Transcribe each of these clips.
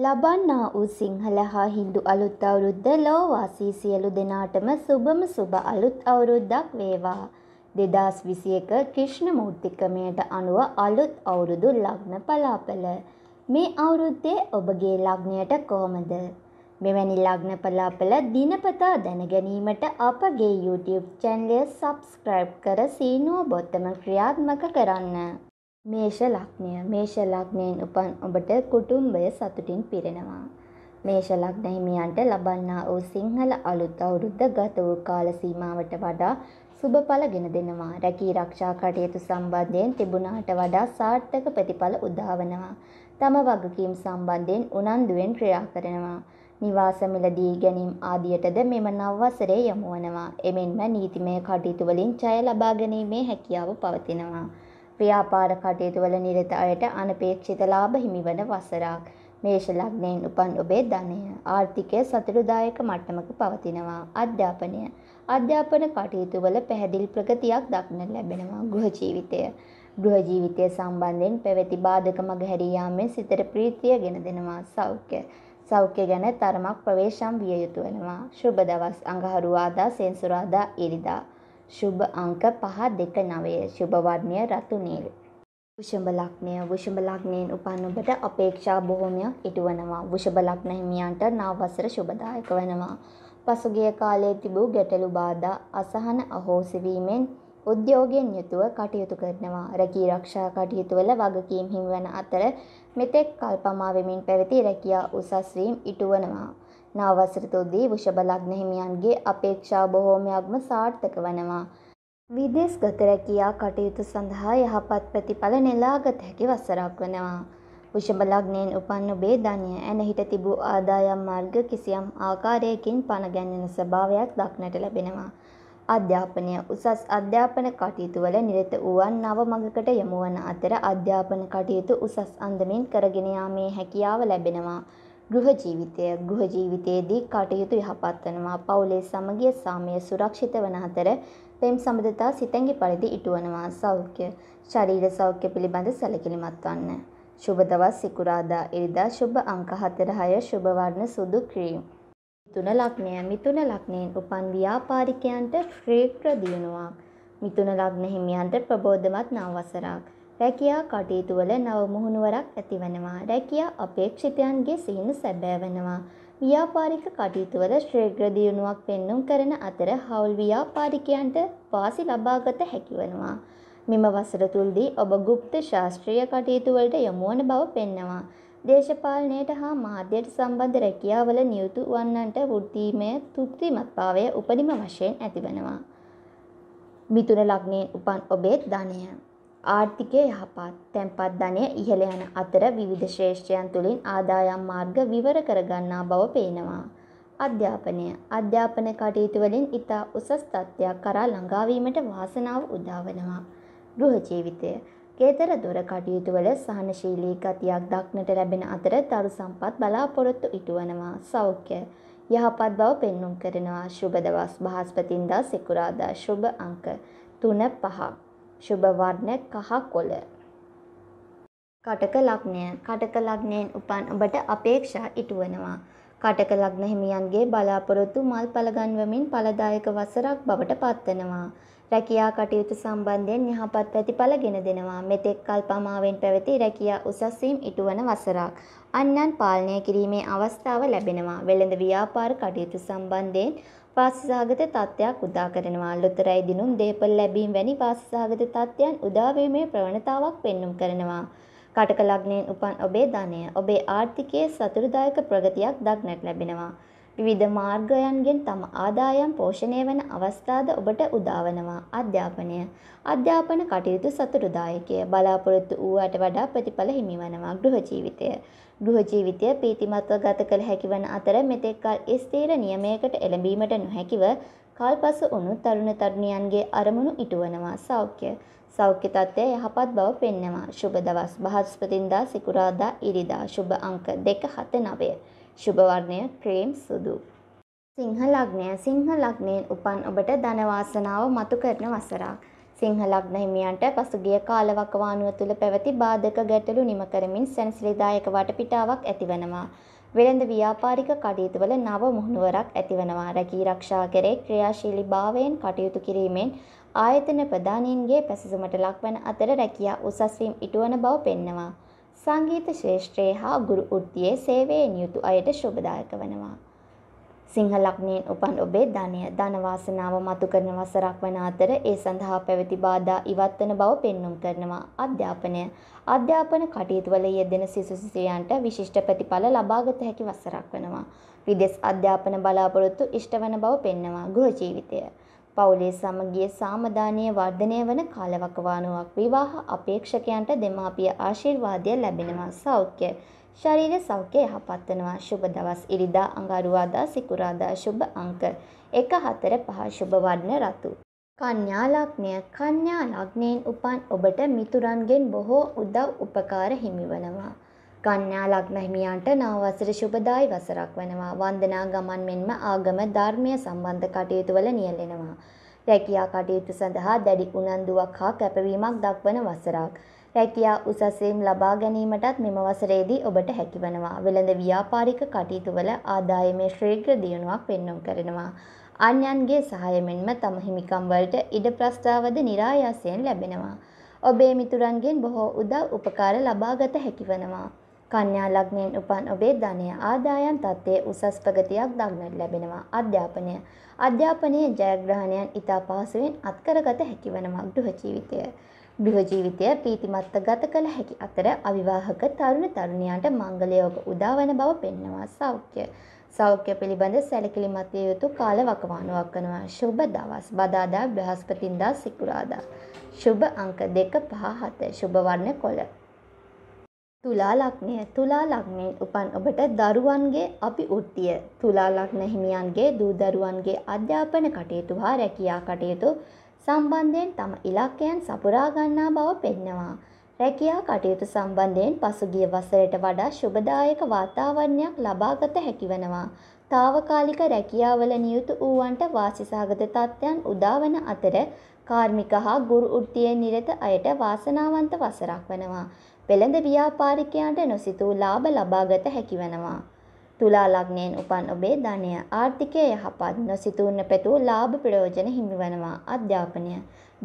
ලබන්නා වූ සිංහල හා හින්දු අලුත් අවුරුද්ද ලෝවාසී සියලු දෙනාටම සුබම සුබ අලුත් අවුරුද්දක් වේවා. දෙදස් විසි එක ක්‍රිෂ්ණ මූර්තිකමයට අනුව අලුත් අවුරුදු ලග්න පලාපල. මේ අවුරුද්දේ ඔබගේ ලග්නයට කොහොමද. මෙවැනි ලග්න පලාපල දිනපතා දැනගැනීමට අපගේ YouTube චැන්ලය සබස්ක්‍රයිබ් කර සීනුව බොත්තම ක්‍රියාත්මක කරන්න. මේෂ ලග්නය මේෂ ලග්නයෙන් උපන් ඔබට කුටුම්බය සතුටින් පිරෙනවා. මේෂ ලග්න හිමියන්ට ලබන්නා වූ සිංහල අලුත් අවුරුද්ද ගත වූ කාල සීමාවට වඩා සුබ ඵලගෙන දෙනවා. රැකී ආරක්ෂා කටයුතු සම්බන්ධයෙන් තිබුණාට වඩා සාර්ථක ප්‍රතිඵල උදාවනවා. තම වගකීම් සම්බන්ධයෙන් උනන්දුවෙන් ක්‍රියා කරනවා. නිවාස මිලදී ගැනීම් ආදියටද මෙම නව වසරේ යොමුවනවා. එමෙන්ම නීතිමය කටයුතු වලින් ජය ලබා ගැනීමේ හැකියාව පවතිනවා. ව්‍යාපාර කටයුතුවල නිරත අයට අනපේක්ෂිත ලාභ හිමිවන වසරක්. මේෂ ලග්නයෙන් උපන් ඔබේ ධනය ආර්ථිකය සතුටුදායක මට්ටමක පවතිනවා. අධ්‍යාපනය අධ්‍යාපන කටයුතුවල පැහැදිලි ප්‍රගතියක් දක්නට ලැබෙනවා. ගෘහ ජීවිතය ගෘහ ජීවිතය සම්බන්ධයෙන් පැවති බාධක මගහැරී යාමෙන් සිතට ප්‍රීතිය ගෙන දෙනවා. සෞඛ්‍ය සෞඛ්‍ය ගැන තරමක් ප්‍රවේශම් විය යුතු වෙනවා. ශුභ දවස් අඟහරුවාදා සෙන්සුරාදා ඉරිදා ශුභ අංක පහ දෙක නවය ශුභ වර්ණය රතු නිල්. වෘෂභ ලග්නය වෘෂභ ලග්නයෙන් උපන් ඔබට අපේක්ෂා බොහොමයක් ඉටුවනවා. වෘෂභ ලග්න හිමියන්ට නව වසර සුබදායක වෙනවා. පසුගිය කාලයේ තිබූ ගැටලු බාධා අසහන අහෝසි වීමෙන් උද්‍යෝගයෙන් යුතුව කටයුතු කරනවා. රැකී ආරක්ෂා කටයුතුවල වගකීම් හිමිවන අතර මෙතෙක් කල්පමා වෙමින් පැවති රැකියා උසස් වීම ඉටුවනවා. නවවසරතුදී වෘෂභ ලග්න හිමියන්ගේ අපේක්ෂා බොහෝමයක්ම සාර්ථක වනවා. විදේශගත රැකියා කටයුතු සඳහා යහපත් ප්‍රතිඵල නෙලාගත හැකි වසරක් වනවා. වෘෂභ ලග්නයෙන් උපන් ඔබේ ධනය ඇනහිට තිබූ ආදායම් මාර්ග කිසියම් ආකාරයකින් පණ ගැන්වෙන ස්වභාවයක් දක්නට ලැබෙනවා. අධ්‍යාපනය උසස් අධ්‍යාපන කටයුතුවල නිරත වූවන් නව මඟකට යොමුවන අතර අධ්‍යාපන කටයුතු උසස් අන්දමින් කරගෙන යාමේ හැකියාව ලැබෙනවා. ගෘහ ජීවිතය ගෘහ ජීවිතයේදී කටයුතු යහපත් වනවා පවුලේ සමගිය සාමය සුරක්ෂිත වන අතර පෙම් සබඳතා සිතැඟි පරිදි ඉටුවනවා සෞඛ්‍ය ශරීර සෞඛ්‍ය පිළිබඳ සැලකිලිමත් වන්න. ශුභ දවස් සිකුරාදා ඉරිදා ශුභ අංක 4 6 ශුභ වර්ණ සුදු ක්‍රීම්. මිතුන ලග්නය මිතුන ලග්නයෙන් උපන් ව්‍යාපාරිකයන්ට ශ්‍රේෂ්ඨ දියුණුවක්. මිතුන ලග්න හිමියන්ට ප්‍රබෝධමත් නවවසරක්. රැකියා කටයුතුවල නව මුහුණුවරක් ඇතිවනවා. රැකියා අපේක්ෂිතයන්ගේ සිහින සැබෑවනවා. ව්‍යාපාරික කටයුතුවල ශ්‍රේග්‍ර දියුණුවක් පෙන්නුම් කරන අතර හවුල් ව්‍යාපාරිකයන්ට වාසි ලබාගත හැකිවනවා. මෙම වසර තුල්දී ඔබ ගුප්ත ශාස්ත්‍රීය කටයුතුවලට යොමුවන බව පෙන්නවා. දේශපාලනයට හා මාධ්‍යයට සම්බන්ධ රැකියාවල නියුතු වන්නන්ට වෘත්තීමය තෘප්තිමත්භාවය උපරිම වශයෙන් ඇතිවනවා. මිතුන ලග්නයෙන් උපන් ඔබේ ධනය ආර්ථිකය යහපත් තැන්පත් ධනය ඉහළ යන අතර විවිධ ශ්‍රේෂ්ඨයන් තුළින් ආදායම් මාර්ග විවර කරගන්නා බව පේනවා. අධ්‍යාපනය අධ්‍යාපන කටයුතුවලින් ඉතා උසස් තත්ත්වයක් කරා ළඟාවීමට වාසනාව උදාවනවා. ගෘහ ජීවිතය කේතර දොර කටයුතුවල සහනශීලී ගතියක් දක්නට ලැබෙන අතර තරු සම්පත් බලාපොරොත්තු ඉටුවනවා සෞඛ්‍ය. යහපත් බව පෙන්නුම් කරනවා ශුභ දවස් බහස්පතින්දා සෙකුරාදා ශුභ අංක තුන පහක්. ශුභ වර්ණ කහ කොළ. කටක ලග්නය කටක ලග්නයෙන් උපන් ඔබට අපේක්ෂා ඉටුවනවා. කටක ලග්න හිමියන්ගේ බලාපොරොත්තු මල් පලගන්වමින් ඵලදායක වසරක් බවට පත්වනවා. රැකියා කටයුතු සම්බන්ධයෙන් යහපත් ප්‍රතිඵල ගෙන දෙනවා. මෙතෙක් කල් පමාවෙන් පැවති රැකියා උසස් වීම ඉටුවන වසරක්. අන්නන් පාලනය කිරීමේ අවස්ථාව ලැබෙනවා. වෙළඳ ව්‍යාපාර කටයුතු සම්බන්ධයෙන් වාසිසහගත තත්ත්වයක් උදා කරනවා. ලොතරැයි දිනුම් දේපළ ලැබීම් වැනි වාසිසහගත තත්ත්වයන් උදාවීමේ ප්‍රවණතාවක් පෙන්눔 කරනවා. කටක ලග්නයෙන් උපන් ඔබේ ධනය ඔබේ ආර්ථිකයේ සතුටුදායක ප්‍රගතියක් දක්නට ලැබෙනවා. විවිධ මාර්ගයන්ගෙන් තම ආදායම් පෝෂණය වන අවස්ථාද ඔබට උදාවනවා අධ්‍යාපනය අධ්‍යාපන කටයුතු සතුටුදායකය බලාපොරොත්තු වූවට වඩා ප්‍රතිඵල හිමිවනවා ගෘහ ජීවිතය ගෘහ ජීවිතය ප්‍රීතිමත්ව ගත කළ හැකිවන අතර මෙතෙක්කල් ස්ථීර නියමයකට එළඹීමට නොහැකිව කල්පසු උණු තරුණ තරුණියන්ගේ අරමුණු ඉටුවනවා සෞඛ්‍ය සෞඛ්‍ය තත්ත්වය යහපත් බව පෙන්නවා. ශුභ දවස් බ්‍රහස්පතින්දා සිකුරාදා ඉරිදා ශුභ අංක 279 ශුභවර්ණය ක්‍රේම් සුදු. සිංහ ලග්නය සිංහ ලග්නයෙන් උපන් ඔබට ධනවාසනාව මතු කරන වසරක්. සිංහ ලග්න හිමියන්ට පසුගිය කාලවකවානුව තුළ පැවති බාධක ගැටලු නිම කරමින් සැනසිලිදායක වටපිටාවක් ඇතිවනවා. වෙළඳ ව්‍යාපාරික කටයුතුවල නව මුහුණුවරක් ඇතිවනවා. රැකී රක්ෂා කරේ ක්‍රියාශීලී භාවයෙන් කටයුතු කිරීමෙන් ආයතන ප්‍රධානීන්ගේ පැසසුමට ලක්වන අතර රැකියා උසස් වීම ඉටුවන බව පෙන්නවා. සංගීත ශේෂ්ත්‍රයේ හා ගුරු වෘත්තියේ සේවයෙන් යුතු අයට ශුභදායක වනවා. සිංහ ලග්නයෙන් උපන් ඔබේ ධනය ධන වාසනාව මතු කරන වසරක් වන අතර ඒ සඳහා පැවති බාධා ඉවත් වන බව පෙන්눔 කරනවා අධ්‍යාපනය අධ්‍යාපන කටයුතුවල යෙදෙන සිසු සිසුයන්ට විශිෂ්ට ප්‍රතිඵල ලබාගත හැකි වසරක් වෙනවා විදෙස් අධ්‍යාපන බලාපොරොත්තු ඉෂ්ට වන බව පෙන්නවා ගෘහ ජීවිතය පවුලේ සමගිය සාමදානය වර්ධනය වන කාලවකවානුවක් විවාහ අපේක්ෂකයන්ට දෙමාපිය ආශිර්වාදය ලැබෙනවා සෞඛ්‍ය ශරීර සෞඛ්‍ය යහපත් වෙනවා සුබ දවස් ඉරිදා අඟහරුවාදා සිකුරාදා සුබ අංක 1 4 5 සුබ වර්ණ රතු කන්‍යා ලග්නය කන්‍යා ලග්නයෙන් උපන් ඔබට මිතුරන්ගෙන් බොහෝ උදව් උපකාර හිමිවනවා කන්‍යා ලග්න හිමියන්ට නව වසර සුබදායි වසරක් වෙනවා. වන්දනා ගමන් මෙන්ම ආගම ධර්මය සම්බන්ධ කටයුතු වල නියැලෙනවා. රැකියා කටයුතු සඳහා දැඩි උනන්දුවක් හා කැපවීමක් දක්වන වසරක්. රැකියා උසස්වීම් ලබා ගැනීමටත් මෙම වසරේදී ඔබට හැකිවනවා. වෙළඳ ව්‍යාපාරික කටයුතු වල ආදායමේ ශ්‍රීඝ්‍ර දියුණුවක් පෙන්වම් කරනවා. අන්‍යයන්ගේ සහාය මෙන්ම තම හිමිකම් වලට ඉඩ ප්‍රස්තාවද નિરાයාසයෙන් ලැබෙනවා. ඔබේ මිතුරන්ගෙන් බොහෝ උදව් උපකාර ලබාගත හැකිවනවා. කන්‍යා ලග්නයෙන් උපන් ඔබේ ධනය ආදායම් තත්ත්වයේ උසස් ප්‍රගතියක් දක්නට ලැබෙනවා. අධ්‍යාපනය අධ්‍යාපනයේ ජයග්‍රහණයන් ඉතා පහසුවෙන් අත්කරගත හැකි වනවා ගෘහ ජීවිතය. ගෘහ ජීවිතය ප්‍රීතිමත්ව ගත කළ හැකි අතර අවිවාහක තරුණ තරුණියන්ට මංගලයෝග උදාවන බව පෙන්නවා සෞඛ්‍ය. සෞඛ්‍ය පිළිබඳ සැලකිලිමත් විය යුතු කාල වකවානුවක් කරනවා. සුබ දවස්. බදාදා බ්‍රහස්පතින්දා සිකුරාදා. සුබ අංක 2 5 7. සුබ වර්ණ කොළ. තුලා ලග්නය තුලා ලග්නයෙන් උපන් ඔබට දරුවන්ගේ අපි උත්තිය තුලා ලග්න හිමියන්ගේ දූදරුවන්ගේ අධ්‍යාපන කටයුතු හා රැකියා කටයුතු සම්බන්ධයෙන් තම ඉලක්කයන් සපුරා ගන්නා බව පෙන්නවා. රැකියා කටයුතු සම්බන්ධයෙන් පසුගිය වසරට වඩා ශුභදායක වාතාවරණයක් ලබාගත හැකිවනවා. తాවකාලික රැකියාවල නියුත වූවන්ට වාසිසහගත තත්ත්වයන් උදාවන අතර කාර්මික හා ගුරු වෘත්තියේ නිරත අයට වාසනාවන්ත වසරක් වෙනවා. වෙළඳ ව්‍යාපාරිකයන්ට නොසිතූ ලාභ ලබාගත හැකිවනවා. තුලා ලග්නයෙන් උපන් ඔබේ ධනය ආර්ථිකය යහපත් නොසිතූ නොපැතූ ලාභ ප්‍රයෝජන හිමිවනවා. අධ්‍යාපනය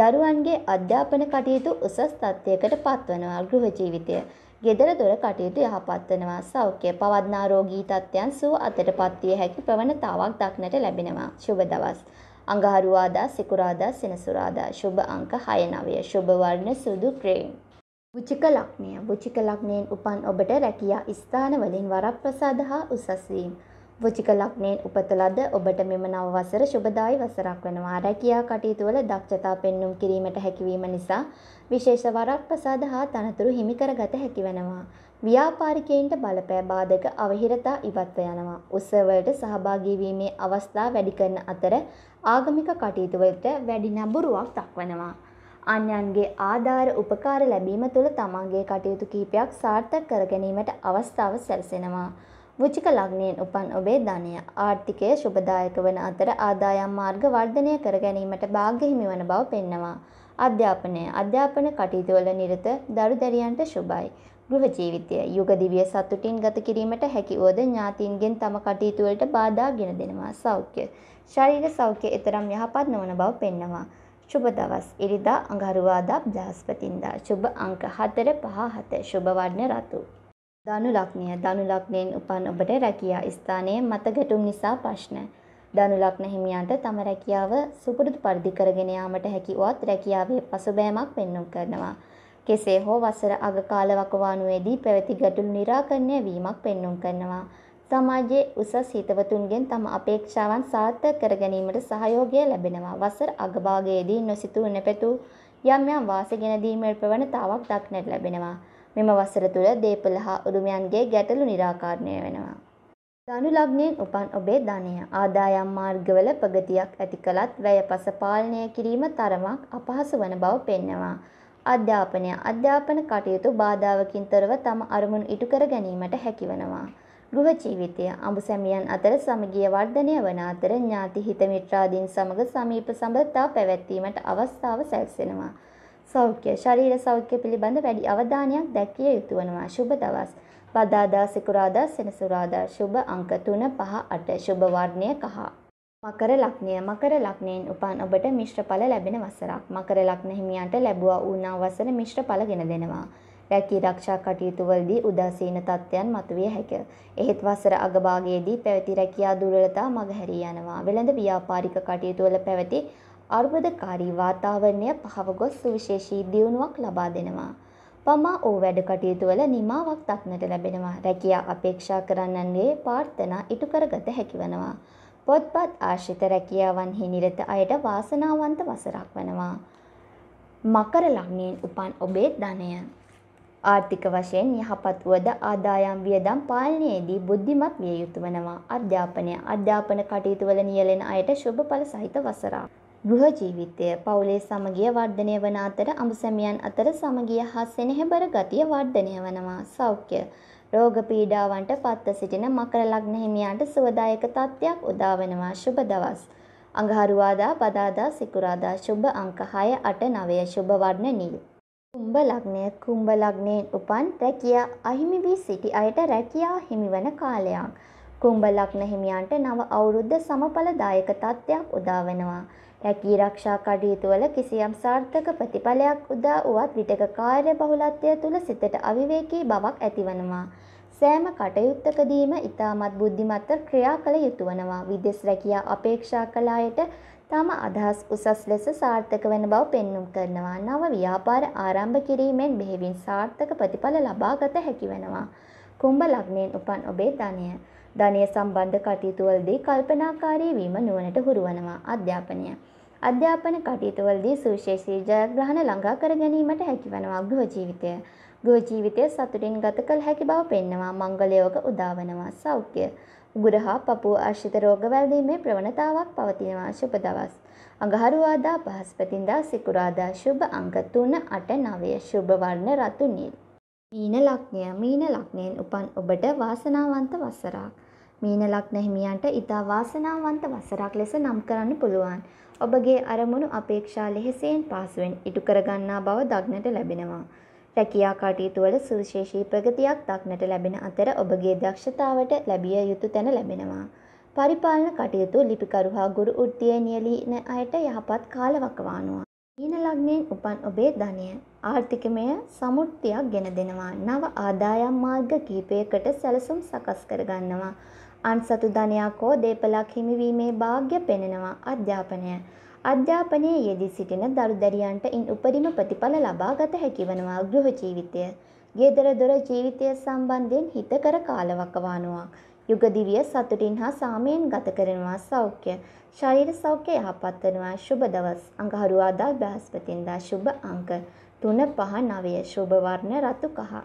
දරුවන්ගේ අධ්‍යාපන කටයුතු උසස් තත්ත්වයකට පත්වනවා. ගෘහ ජීවිතය ගෙදර දොර කටයුතු යහපත් වෙනවා. සෞඛ්‍ය පවත්නා රෝගී තත්ත්වයන් සුව අතටපත් විය හැකි ප්‍රවණතාවක් දක්නට ලැබෙනවා. සුබ දවස්. අඟහරුවාදා සිකුරාදා සෙනසුරාදා ශුභ අංක 6 9 ශුභ වර්ණ සුදු ක්‍රේම් වචික ලක්නය වචික ලක්නයෙන් උපන් ඔබට රැකියා ස්ථානවලින් වරක් ප්‍රසාද හා උසස්වීම්. වචික ලක්නයෙන් උපතලද ඔබට මෙම නව වසර ශුභදායි වසරක් වෙනවා රැකියා කටයුතුවල දක්ෂතා පෙන්නුම් කිරීමට හැකිවීම නිසා විශේෂ වරක් ප්‍රසාද හා තනතුරු හිමිකරගත හැකිවනවා. ව්‍යාපාරිකයන්ට බලපෑ බාධක අවහිරතා ඉවත්ව යනවා. උත්සවලට සහභාගීවීමේ අවස්ථා වැඩිකරන අතර ආගමික කටයුතුවලට වැඩි නැඹුරුවක් දක්වනවා. අන්‍යන්ගේ ආධාර උපකාර ලැබීම තුළ තමන්ගේ කටයුතු කීපයක් සාර්ථක කර ගැනීමට අවස්ථාව සැලසෙනවා. වෘචික ලග්නයෙන් උපන් ඔබේ ධනය ආර්ථිකය ශුභදායක වන අතර ආදායම් මාර්ග වර්ධනය කර ගැනීමට භාග්‍ය හිමිවන බව පෙන්නවා. අධ්‍යාපනය අධ්‍යාපන කටයුතුවල නිරත දරුදැරියන්ට ශුභයි. ගෘහ ජීවිතය යුග දිවිය සතුටින් ගත කිරීමට හැකිවෝද ඥාතීන්ගෙන් තම කටයුතුවලට බාධා ගෙන දෙනවා සෞඛ්‍ය. ශරීර සෞඛ්‍ය එතරම් යහපත් නොවන බව පෙන්නවා. ශුභ දවස් ඉරිදා අඟහරුවාදා බ්‍රහස්පතින්දා ශුභ අංක 4 5 7 ශුභ වර්ණ රතු ධනු ලග්නය ධනු ලග්නයෙන් උපන් ඔබට රැකියා ස්ථානයේ මත ගැටුම් නිසා ප්‍රශ්න ධනු ලග්න හිමියන්ට තම රැකියාව සුපුරුදු පරිදි කරගෙන යාමට හැකියවත් රැකියාවේ පසුබෑමක් පෙන්වුම් කරනවා කෙසේ හෝ වසර අග කාල වකවානුවේදී පැවති ගැටලු निराකරණය වීමක් පෙන්වුම් කරනවා සමාජයේ උසස් හිතවතුන්ගෙන් තම අපේක්ෂාවන් සාර්ථක කර ගැනීමට සහයෝගය ලැබෙනවා. වසර අගභාගයේදී නොසිතූ නැපැතූ යම් යම් වාසිගෙන දීමේ ප්‍රවණතාවක් දක්නට ලැබෙනවා. මෙම වසර තුළ දේපල හා උරුමයන්ගේ ගැටලු निराකරණය වෙනවා. ධනු ලග්නයෙන් උපන් ඔබේ ධනය ආදායම් මාර්ගවල ප්‍රගතියක් ඇති කළත් වැය පස පාලනය කිරීම තරමක් අපහසු වන බව පෙන්නවා. අධ්‍යාපනය අධ්‍යාපන කටයුතු බාධාවකින් තොරව තම අරමුණු ඉටු කර ගැනීමට හැකිවනවා. ගෘහ ජීවිතය අඹසැමියන් අතර සමගිය වර්ධනය වන අතර ඥාති හිත මිත්‍රාදීන් සමග සමීප සම්බන්ධතා පැවැත්වීමට අවස්ථාව සැලසෙනවා. සෞඛ්‍ය ශරීර සෞඛ්‍ය පිළිබඳ වැඩි අවධානයක් දැක්විය යුතු වෙනවා. සුබ දවස්. බදාදා සිකුරාදා සෙනසුරාදා සුබ අංක 3 5 8 සුබ වර්ණය කහ මකර ලග්නය මකර ලග්නයෙන් උපන් ඔබට මිශ්‍ර ඵල ලැබෙන වසරක් මකර ලග්න හිමියන්ට ලැබුවා වූනා වසර මිශ්‍ර ඵල ගෙන දෙනවා රැකීරක්ෂා කටයුතුවලදී උදාසීන තත්ත්වයන් මතුවිය හැක. එහෙත් වසර අගභාගයේදී පැවති රැකියා දුර්වලතා මගහැරී යනවා. වෙළඳ ව්‍යාපාරික කටයුතුවල පැවති අර්බුදකාරී වාතාවරණය පහව ගොස් සුවිශේෂී දියුණුවක් ලබා දෙනවා. පමා ඕ වැඩ කටයුතුවල නිමාවක් දක්නට ලැබෙනවා. රැකියා අපේක්ෂා කරන්නන්ගේ ප්‍රාර්ථනා ඉටු කරගත හැකිවනවා. පොත්පත් ආශ්‍රිත රැකියාවන්හි නිරත අයට වාසනාවන්ත වසරක් වනවා. මකර ලග්නයෙන් උපන් ඔබේ ධනය ආර්ථික වශයෙන් යහපත් වුවද ආදායම් වියදම් පාලනයේදී බුද්ධිමත් විය යුතු වනවා. අධ්‍යාපනය අධ්‍යාපන කටයුතුවල නියැලෙන අයට ශුභඵල සහිත වසරක්. ගෘහ ජීවිතය පවුලේ සමගිය වර්ධනය වන අතර අඹසැමියන් අතර සමගිය හා සෙනෙහබර ගතිය වර්ධනය වනවා. සෞඛ්‍ය රෝග පීඩාවන්ට පත්ව සිටින මකර ලග්න හිමියන්ට සුවදායක තත්ත්වයක් උදාවනවා. සුබ දවස්. අඟහරුවාදා බදාදා සිකුරාදා සුබ අංක 6 8 9 සුබ වර්ණ නිල්. කුම්භ ලග්නය කුම්භ ලග්නයෙන් උපන් රැකියා අහිමි වී සිටි අයට රැකියා හිමිවන කාලයක්. කුම්භ ලග්න හිමියන්ට නව අවුරුද්ද සමඵලදායක තත්ත්වයක් උදා වෙනවා. රැකී රක්ෂා කටයුතුවල කිසියම් සාර්ථක ප්‍රතිඵලයක් උදා වුවත් විටක කාර්ය බහුලත්වය තුළ සිතට අවිවේකී බවක් ඇතිවනවා. සෑම කටයුත්තකදීම ඉතාමත් බුද්ධිමත්ව ක්‍රියා කළ යුතුවනවා. විදෙස් රැකියා අපේක්ෂා කළ අයට තම අදහස් උසස් ලෙස සාර්ථක වන බව පෙන්නුම් කරනවා. නව ව්‍යාපාර ආරම්භ කිරීමෙන් බෙහෙවින් සාර්ථක ප්‍රතිඵල ලබාගත හැකි වෙනවා. කුම්භ ලග්නයෙන් උපන් ඔබේ ධනය. ධනය සම්බන්ධ කටයුතුවලදී කල්පනාකාරී වීම නුවණට හුරුවනවා. අධ්‍යාපනය. අධ්‍යාපන කටයුතුවලදී සුවිශේෂී ජයග්‍රහණ ළඟා කර ගැනීමට හැකිවනවා ගෘහ ජීවිතය. ගෘහ ජීවිතය සතුටින් ගත කළ හැකි බව පෙන්නවා. මංගලයෝග උදාවනවා. සෞඛ්‍ය. උගුර හා පපුව ආශ්‍රිත රෝගවැළඳීමේ ප්‍රවණතාවක් පවතිනවා ශුභ දවස්. අඟහරුවාදා බ්‍රහස්පතින්දා සිකුරාදා ශුභ අංක 3 8 9 ශුභ වර්ණ රතු නිල්. මීන ලග්නය මීන ලග්නයෙන් උපන් ඔබට වාසනාවන්ත වසරක්. මීන ලග්න හිමියන්ට ඊතා වාසනාවන්ත වසරක් ලෙස නම් කරන්න පුළුවන්. ඔබගේ අරමුණු අපේක්ෂා ලෙහෙසයෙන් පාසුවෙන් ඉටු කරගන්නා බව දක්නට ලැබෙනවා. රැකියා කටයුතු වල සුවිශේෂී ප්‍රගතියක් දක්නට ලැබෙන අතර ඔබගේ දක්ෂතාවට ලැබිය යුතු තැන ලැබෙනවා. පරිපාලන කටයුතු ලිපිකරු හා ගුරු වෘත්තියේ නියැලීන අයට යහපත් කාලවකවානුවා. මීන ලග්නයෙන් උපන් ඔබේ ධනය ආර්ථිකමය සමෘද්ධියක් ගෙන දෙනවා. නව ආදායම් මාර්ග කීපයකට සැලසුම් සකස් කරගන්නවා. අන්සතු ධනයක් හෝ දේපලක් හිමිවීමේ වාග්ය පෙනෙනවා. අධ්‍යාපනය අධ්‍යාපනයේ යෙදී සිටින දරු දැරියන්ට ඉන් උපරිම ප්‍රතිඵල ලබා ගත හැකිවනවා ගෘහ ජීවිතය. ගේදර දොර ජීවිතය සම්බන්ධයෙන් හිතකර කාලවකවානුවක්. යුගදිවිය සතුටින් හා සාමයෙන් ගත කරනවා සෞඛ්‍ය. ශරීර සෞඛ්‍ය යහපත් වෙනවා සුබ දවස්. අඟහරුවාදා බ්‍රහස්පතින්දා සුබ අංක 3 5 9 සුබ වර්ණ රතු කහ.